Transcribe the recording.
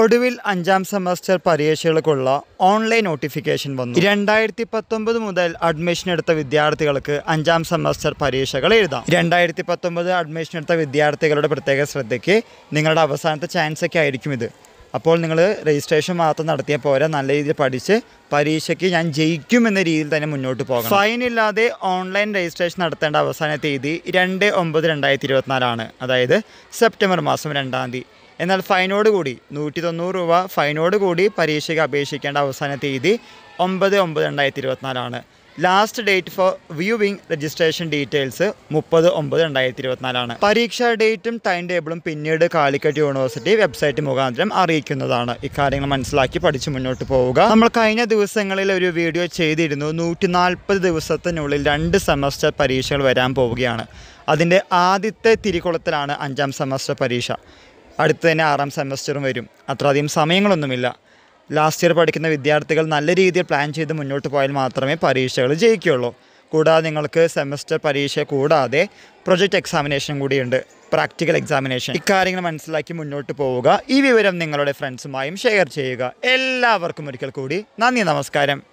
ഒടുവിൽ അഞ്ചാം semester പരീക്ഷകൾക്കുള്ള online notification വന്നു രണ്ടായിരത്തി പത്തൊമ്പത് മുതൽ അഡ്മിഷൻ എടുത്ത വിദ്യാർത്ഥികൾക്ക് അഞ്ചാം സെമസ്റ്റർ പരീക്ഷകൾ എഴുതാം രണ്ടായിരത്തി പത്തൊമ്പത് അഡ്മിഷൻ എടുത്ത വിദ്യാർത്ഥികളുടെ പ്രത്യേക ശ്രദ്ധയ്ക്ക് നിങ്ങളുടെ അവസാനത്തെ ചാൻസ് ഒക്കെ ആയിരിക്കും ഇത് അപ്പോൾ നിങ്ങൾ രജിസ്ട്രേഷൻ മാത്രം നടത്തിയ പോരാ നല്ല രീതിയിൽ പഠിച്ച് പരീക്ഷയ്ക്ക് ഞാൻ ജയിക്കും എന്ന രീതിയിൽ തന്നെ മുന്നോട്ട് പോകണം ഫൈൻ ഇല്ലാതെ ഓൺലൈൻ രജിസ്ട്രേഷൻ നടത്തേണ്ട അവസാന തീയതി രണ്ട് ഒമ്പത് രണ്ടായിരത്തി ഇരുപത്തിനാലാണ് അതായത് സെപ്റ്റംബർ മാസം രണ്ടാം തീയതി എന്നാൽ ഫൈനോട് കൂടി നൂറ്റി തൊണ്ണൂറ് രൂപ ഫൈനോട് കൂടി പരീക്ഷയ്ക്ക് അപേക്ഷിക്കേണ്ട അവസാന തീയതി ഒമ്പത് ഒമ്പത് രണ്ടായിരത്തി ഇരുപത്തിനാലാണ് last date for viewing registration details മുപ്പത് ഒമ്പത് രണ്ടായിരത്തി ഇരുപത്തിനാലാണ് പരീക്ഷാ ഡേറ്റും ടൈം ടേബിളും പിന്നീട് കാലിക്കറ്റ് യൂണിവേഴ്സിറ്റി വെബ്സൈറ്റ് മുഖാന്തരം അറിയിക്കുന്നതാണ് ഇക്കാര്യങ്ങൾ മനസ്സിലാക്കി പഠിച്ചു മുന്നോട്ട് പോവുക നമ്മൾ കഴിഞ്ഞ ദിവസങ്ങളിൽ ഒരു വീഡിയോ ചെയ്തിരുന്നു നൂറ്റി നാൽപ്പത് ദിവസത്തിനുള്ളിൽ രണ്ട് സെമസ്റ്റർ പരീക്ഷകൾ വരാൻ പോവുകയാണ് അതിൻ്റെ ആദ്യത്തെ തിരികുളത്തിലാണ് അഞ്ചാം സെമസ്റ്റർ പരീക്ഷ അടുത്ത് തന്നെ ആറാം സെമസ്റ്ററും വരും അത്ര അധികം സമയങ്ങളൊന്നുമില്ല ലാസ്റ്റ് ഇയർ പഠിക്കുന്ന വിദ്യാർത്ഥികൾ നല്ല രീതിയിൽ പ്ലാൻ ചെയ്ത് മുന്നോട്ട് പോയാൽ മാത്രമേ പരീക്ഷകൾ ജയിക്കുകയുള്ളൂ കൂടാതെ നിങ്ങൾക്ക് സെമസ്റ്റർ പരീക്ഷ കൂടാതെ പ്രൊജക്റ്റ് എക്സാമിനേഷൻ കൂടിയുണ്ട് പ്രാക്ടിക്കൽ എക്സാമിനേഷൻ ഇക്കാര്യങ്ങൾ മനസ്സിലാക്കി മുന്നോട്ട് പോവുക ഈ വിവരം നിങ്ങളുടെ ഫ്രണ്ട്സുമായും ഷെയർ ചെയ്യുക എല്ലാവർക്കും ഒരിക്കൽ കൂടി നന്ദി നമസ്കാരം